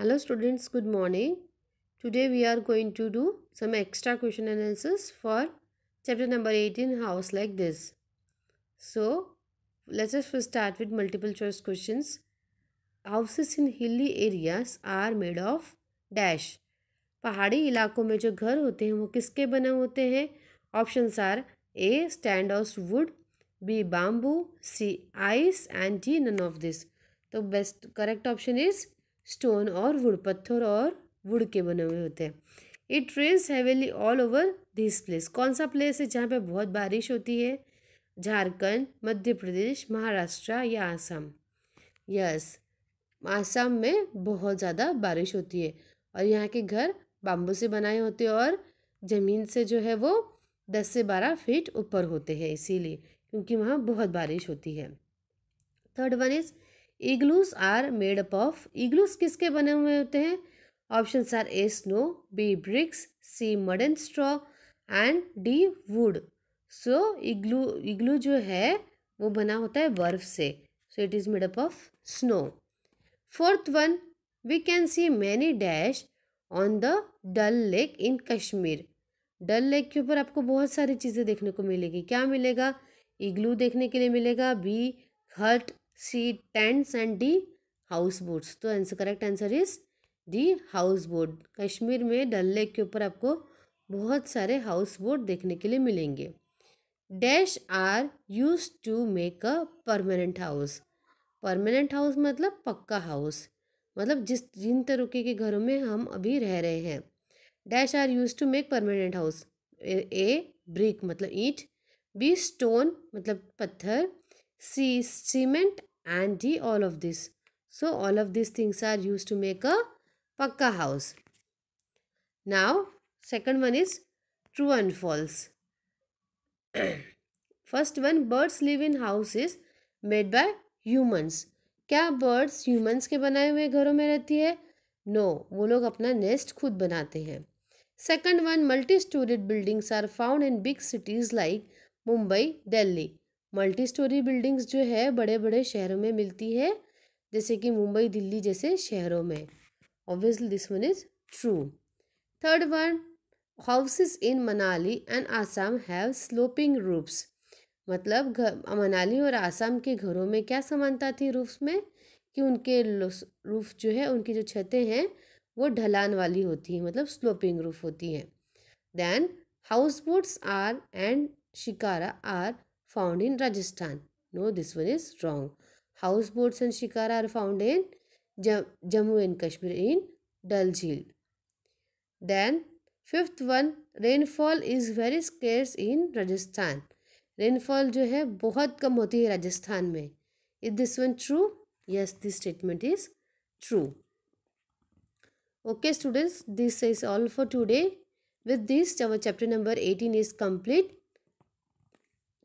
hello students good morning today we are going to do some extra question analysis for chapter number 18 house like this so let us first start with multiple choice questions houses in hilly areas are made of dash पहाड़ी इलाकों में जो घर होते हैं वो किसके बने होते हैं options are A stand of wood B bamboo C ice and D none of this तो best correct option is stone और वुड पत्थर और वुड के बने हुए होते हैं it rains heavily all over this place कौन सा प्लेस है जहाँ पे बहुत बारिश होती है झारखंड मध्य प्रदेश महाराष्ट्र या आसाम यस आसाम में बहुत ज़्यादा बारिश होती है और यहाँ के घर बाम्बू से बनाए होते हैं और ज़मीन से जो है वो दस से बारह फीट ऊपर होते हैं इसीलिए क्योंकि वहाँ बहुत बारिश होती है third one is igloos are made up of igloos किसके बने हुए होते हैं option are A snow B bricks C mud and straw and D wood so igloo igloo जो है वो बना होता है बर्फ से so it is made up of snow fourth one we can see many dash on the Dal Lake in Kashmir Dal Lake के ऊपर आपको बहुत सारी चीज़ें देखने को मिलेगी क्या मिलेगा इग्लू देखने के लिए मिलेगा B hut C tents and D house boats तो answer correct answer is the house boat Kashmir में डल लेक के ऊपर आपको बहुत सारे हाउस बोट देखने के लिए मिलेंगे dash are used to make a permanent house permanent house मतलब पक्का हाउस मतलब जिस जिन तरीके के घरों में हम अभी रह रहे हैं dash are used to make permanent house A brick मतलब ईंट बी स्टोन मतलब पत्थर C cement and d all of this so all of these things are used to make a pakka house now second one is true and false first one birds live in houses made by humans क्या birds humans के बनाए हुए घरों में रहती है no no, वो लोग अपना नेस्ट खुद बनाते हैं second one multi storeyed buildings are found in big cities like Mumbai Delhi multi storey buildings जो है बड़े बड़े शहरों में मिलती है जैसे कि मुंबई दिल्ली जैसे शहरों में obviously this one is true third one houses in Manali and Assam have sloping roofs मतलब घर मनाली और आसाम के घरों में क्या समानता थी रूफ्स में कि उनके रूफ जो है उनकी जो छतें हैं वो ढलान वाली होती हैं मतलब स्लोपिंग रूफ होती हैं then house boats are and shikara are found in Rajasthan. No, this one is wrong. Houseboats and shikara are found in Jam Jammu and Kashmir in Dal Jheel. Then, fifth one, rainfall is very scarce in Rajasthan. Rainfall जो है बहुत कम होती है राजस्थान में Is this one true? Yes, this statement is true. Okay, students, this is all for today. With this, our chapter number eighteen is complete